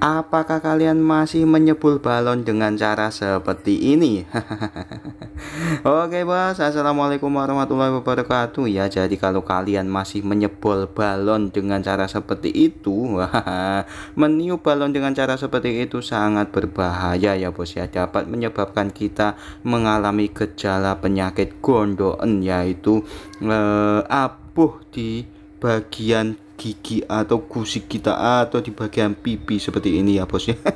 Apakah kalian masih menyebul balon dengan cara seperti ini? Oke bos, assalamualaikum warahmatullahi wabarakatuh ya. Jadi kalau kalian masih menyebul balon dengan cara seperti itu, meniup balon dengan cara seperti itu sangat berbahaya ya bos ya. Dapat menyebabkan kita mengalami gejala penyakit gondoen yaitu eh, abuh di bagian gigi atau gusi kita atau di bagian pipi seperti ini ya bos ya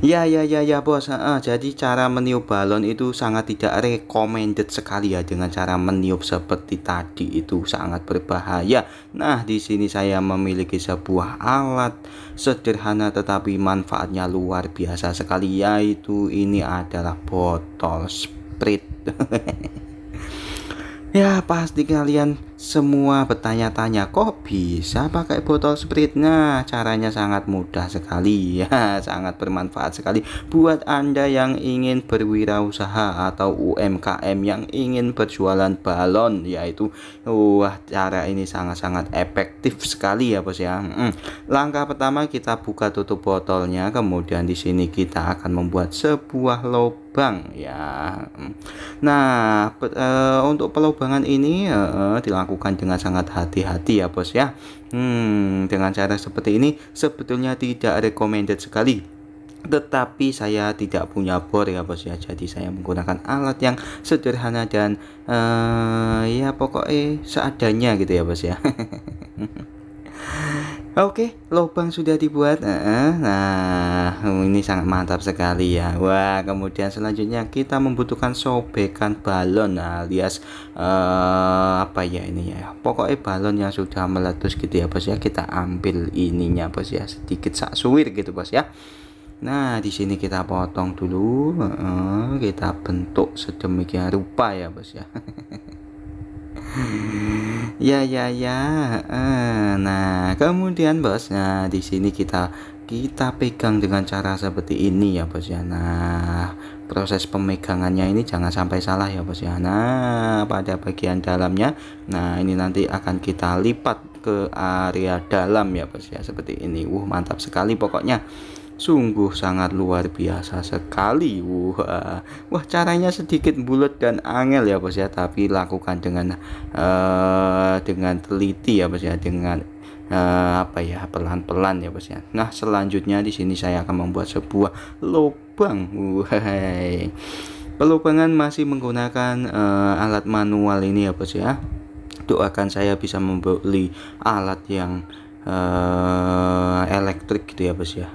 Ya ya ya ya bos. Uh, jadi cara meniup balon itu sangat tidak recommended sekali ya dengan cara meniup seperti tadi itu sangat berbahaya. Nah di sini saya memiliki sebuah alat sederhana tetapi manfaatnya luar biasa sekali yaitu ini adalah botol sprit. ya pasti kalian semua bertanya-tanya kok bisa pakai botol spritnya Caranya sangat mudah sekali ya Sangat bermanfaat sekali Buat anda yang ingin berwirausaha Atau UMKM yang ingin berjualan balon Yaitu Wah cara ini sangat-sangat efektif sekali ya bos ya hmm. Langkah pertama kita buka tutup botolnya Kemudian di sini kita akan membuat sebuah lubang Bang ya. Hmm. Nah, e, untuk pelubangan ini e, dilakukan dilakukan dengan sangat hati-hati ya bos ya hmm dengan cara seperti ini sebetulnya tidak recommended sekali tetapi saya tidak punya bor ya bos ya jadi saya menggunakan alat yang sederhana dan uh, ya pokoknya seadanya gitu ya bos ya oke okay, lubang sudah dibuat nah ini sangat mantap sekali ya Wah kemudian selanjutnya kita membutuhkan sobekan balon alias uh, apa ya ini ya pokoknya balon yang sudah meletus gitu ya bos ya kita ambil ininya bos ya sedikit sak suwir gitu bos ya Nah, di sini kita potong dulu, uh, kita bentuk sedemikian rupa ya, Bos ya. ya ya ya. nah, kemudian Bos, nah di sini kita kita pegang dengan cara seperti ini ya bos ya nah proses pemegangannya ini jangan sampai salah ya bos ya nah pada bagian dalamnya nah ini nanti akan kita lipat ke area dalam ya bos ya seperti ini uh mantap sekali pokoknya sungguh sangat luar biasa sekali wah eh, wah caranya sedikit bulat dan angel ya bos ya tapi lakukan dengan uh, dengan teliti ya bos ya dengan uh, apa ya pelan-pelan ya bos ya nah selanjutnya di sini saya akan membuat sebuah lubang Wahai. pelubangan masih menggunakan uh, alat manual ini ya bos ya akan saya bisa membeli alat yang uh, elektrik gitu ya bos ya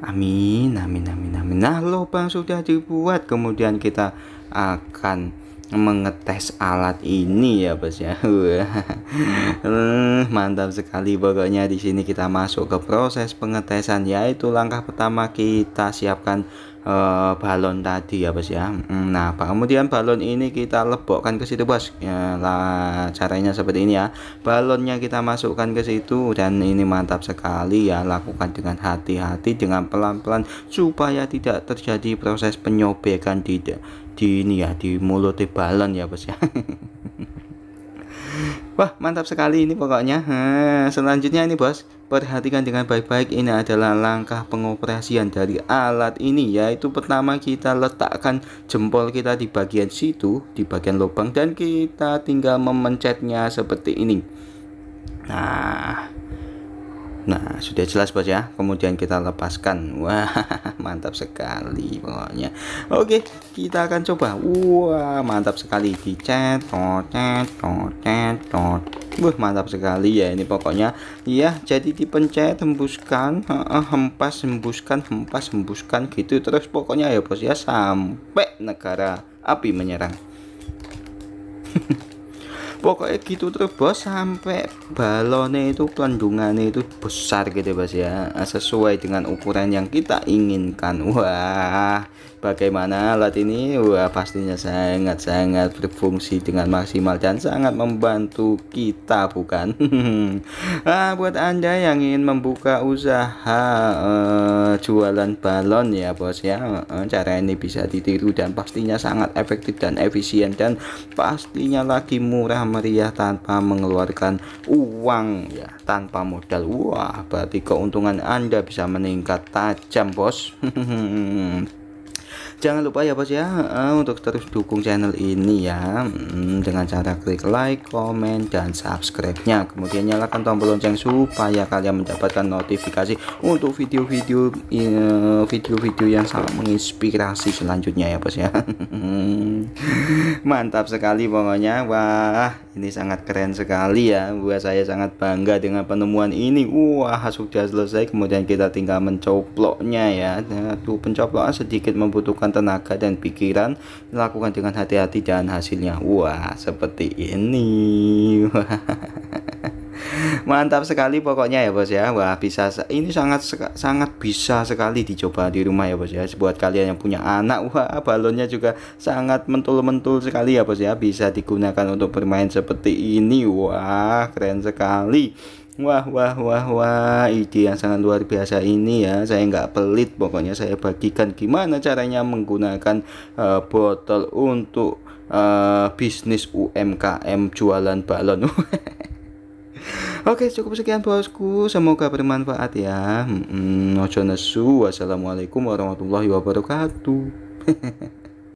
amin amin amin amin nah lubang sudah dibuat kemudian kita akan mengetes alat ini ya bos ya mantap sekali pokoknya di sini kita masuk ke proses pengetesan yaitu langkah pertama kita siapkan uh, balon tadi ya bos ya nah kemudian balon ini kita lebokkan ke situ bos ya lah caranya seperti ini ya balonnya kita masukkan ke situ dan ini mantap sekali ya lakukan dengan hati-hati dengan pelan-pelan supaya tidak terjadi proses penyobekan di di ini ya di mulut di balon ya bos ya Wah, mantap sekali ini pokoknya. Ha, selanjutnya ini bos, perhatikan dengan baik-baik ini adalah langkah pengoperasian dari alat ini yaitu pertama kita letakkan jempol kita di bagian situ, di bagian lubang dan kita tinggal memencetnya seperti ini. Nah, Nah, sudah jelas bos ya. Kemudian kita lepaskan. Wah, mantap sekali pokoknya. Oke, kita akan coba. Wah, mantap sekali dicet, tocet, tocet, tot. Wah, mantap sekali ya ini pokoknya. Iya, jadi dipencet hembuskan, hempas, hembuskan, hempas, hembuskan gitu terus pokoknya ya bos ya sampai negara api menyerang. pokoknya gitu terus bos sampai balonnya itu kandungannya itu besar gitu bos ya sesuai dengan ukuran yang kita inginkan wah Bagaimana alat ini? Wah, pastinya sangat-sangat berfungsi dengan maksimal dan sangat membantu kita, bukan? Nah, buat Anda yang ingin membuka usaha uh, jualan balon ya, Bos ya. Uh, cara ini bisa ditiru dan pastinya sangat efektif dan efisien dan pastinya lagi murah meriah tanpa mengeluarkan uang ya, tanpa modal. Wah, berarti keuntungan Anda bisa meningkat tajam, Bos. jangan lupa ya bos ya eh, untuk terus dukung channel ini ya hmm, dengan cara klik like comment dan subscribe nya kemudian nyalakan tombol lonceng supaya kalian mendapatkan notifikasi untuk video-video eh, video-video yang sangat menginspirasi selanjutnya ya bos ya mantap sekali pokoknya wah ini sangat keren sekali ya buat saya sangat bangga dengan penemuan ini wah sudah selesai kemudian kita tinggal mencoploknya ya tuh pencoplokan sedikit membutuhkan tenaga dan pikiran lakukan dengan hati-hati dan hasilnya wah seperti ini wah mantap sekali pokoknya ya bos ya wah bisa ini sangat sangat bisa sekali dicoba di rumah ya bos ya buat kalian yang punya anak wah balonnya juga sangat mentul-mentul sekali ya bos ya bisa digunakan untuk bermain seperti ini wah keren sekali Wah, wah, wah, wah, ide yang sangat luar biasa ini ya. Saya nggak pelit, pokoknya saya bagikan gimana caranya menggunakan uh, botol untuk uh, bisnis UMKM jualan balon. Oke, cukup sekian bosku. Semoga bermanfaat ya. nesu. Wassalamualaikum warahmatullahi wabarakatuh.